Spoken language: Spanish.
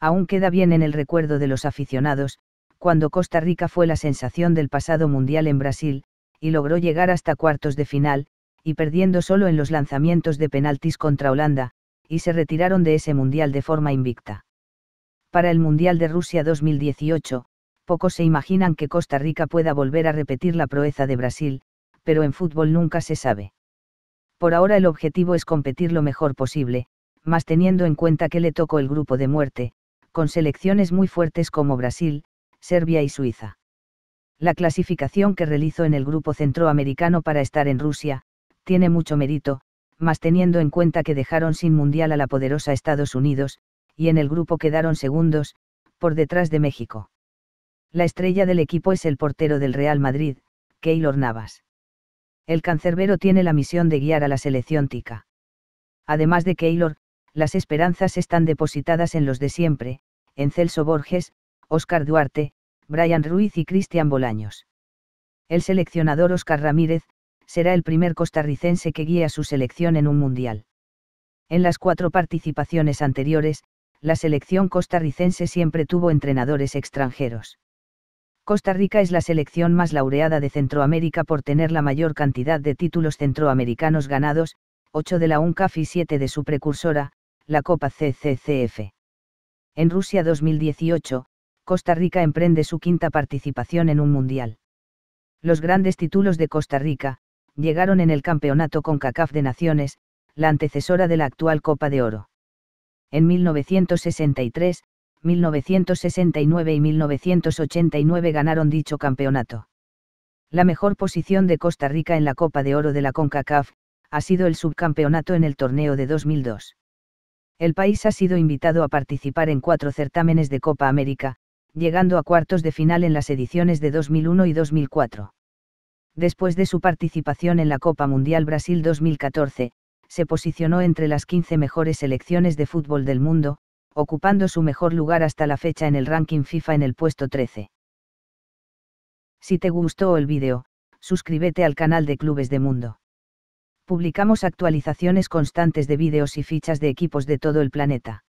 Aún queda bien en el recuerdo de los aficionados, cuando Costa Rica fue la sensación del pasado mundial en Brasil, y logró llegar hasta cuartos de final, y perdiendo solo en los lanzamientos de penaltis contra Holanda, y se retiraron de ese mundial de forma invicta. Para el Mundial de Rusia 2018, pocos se imaginan que Costa Rica pueda volver a repetir la proeza de Brasil, pero en fútbol nunca se sabe. Por ahora el objetivo es competir lo mejor posible, más teniendo en cuenta que le tocó el grupo de muerte, con selecciones muy fuertes como Brasil, Serbia y Suiza. La clasificación que realizó en el grupo centroamericano para estar en Rusia, tiene mucho mérito, más teniendo en cuenta que dejaron sin mundial a la poderosa Estados Unidos, y en el grupo quedaron segundos, por detrás de México. La estrella del equipo es el portero del Real Madrid, Keylor Navas. El cancerbero tiene la misión de guiar a la selección tica. Además de Keylor, las esperanzas están depositadas en los de siempre, en Celso Borges, Óscar Duarte, Brian Ruiz y Cristian Bolaños. El seleccionador Óscar Ramírez, será el primer costarricense que guíe a su selección en un mundial. En las cuatro participaciones anteriores, la selección costarricense siempre tuvo entrenadores extranjeros. Costa Rica es la selección más laureada de Centroamérica por tener la mayor cantidad de títulos centroamericanos ganados, 8 de la UNCAF y 7 de su precursora, la Copa CCCF. En Rusia 2018, Costa Rica emprende su quinta participación en un mundial. Los grandes títulos de Costa Rica, llegaron en el campeonato con CACAF de Naciones, la antecesora de la actual Copa de Oro en 1963, 1969 y 1989 ganaron dicho campeonato. La mejor posición de Costa Rica en la Copa de Oro de la CONCACAF, ha sido el subcampeonato en el torneo de 2002. El país ha sido invitado a participar en cuatro certámenes de Copa América, llegando a cuartos de final en las ediciones de 2001 y 2004. Después de su participación en la Copa Mundial Brasil 2014, se posicionó entre las 15 mejores selecciones de fútbol del mundo, ocupando su mejor lugar hasta la fecha en el ranking FIFA en el puesto 13. Si te gustó el vídeo, suscríbete al canal de Clubes de Mundo. Publicamos actualizaciones constantes de vídeos y fichas de equipos de todo el planeta.